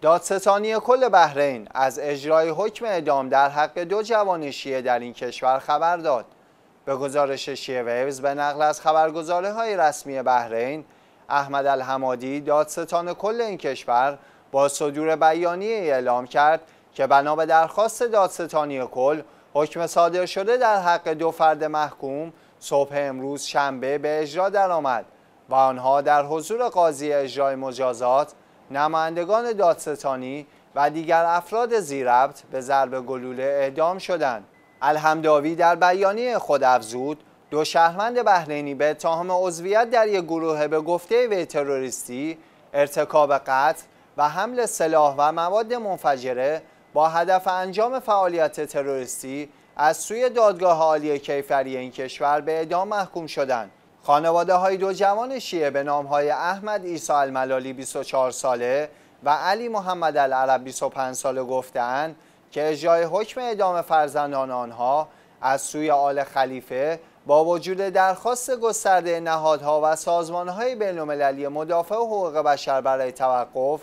دادستانی کل بحرین از اجرای حکم اعدام در حق دو جوان در این کشور خبر داد. به گزارش شیعه ویوز به نقل از خبرگزاره های رسمی بحرین، احمد الحمادی دادستان کل این کشور با صدور بیانیه اعلام کرد که بنا به درخواست دادستانی کل حکم صادر شده در حق دو فرد محکوم صبح امروز شنبه به اجرا درآمد و آنها در حضور قاضی اجرای مجازات نمایندگان دادستانی و دیگر افراد زیربط به ضرب گلوله اعدام شدند. الحمداوی در بیانیه خود افزود دو شهروند بحرینی به اتهام عضویت در یک گروه به گفته وی تروریستی ارتکاب قتل و حمل سلاح و مواد منفجره با هدف انجام فعالیت تروریستی از سوی دادگاه عالی کیفری این کشور به اعدام محکوم شدند خانواده های دو جوان شیعه به نام های احمد ایسا الملالی 24 ساله و علی محمد العرب 25 ساله گفتند که اجرای حکم اعدام فرزندان آنها از سوی آل خلیفه با وجود درخواست گسترده نهادها و سازمانهای بینالمللی مدافع حقوق بشر برای توقف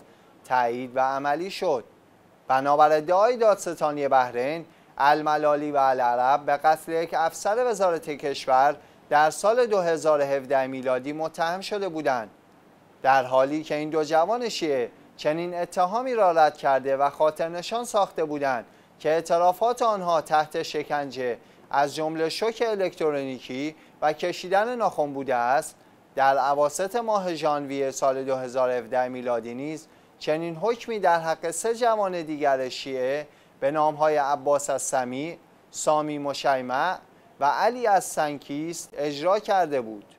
تایید و عملی شد بنابر ادعای دادستانی بحرین الملالی و العرب به قتل یک افسر وزارت کشور در سال 2017 میلادی متهم شده بودند در حالی که این دو جوان شیعه چنین اتهامی را رد کرده و نشان ساخته بودند که اعترافات آنها تحت شکنجه از جمله شوک الکترونیکی و کشیدن ناخن بوده است در عواست ماه ژانویه سال 2017 میلادی نیز چنین حکمی در حق سه جوان دیگر شیعه به نامهای عباس السمی، سامی مشیمع و علی از سنکیست اجرا کرده بود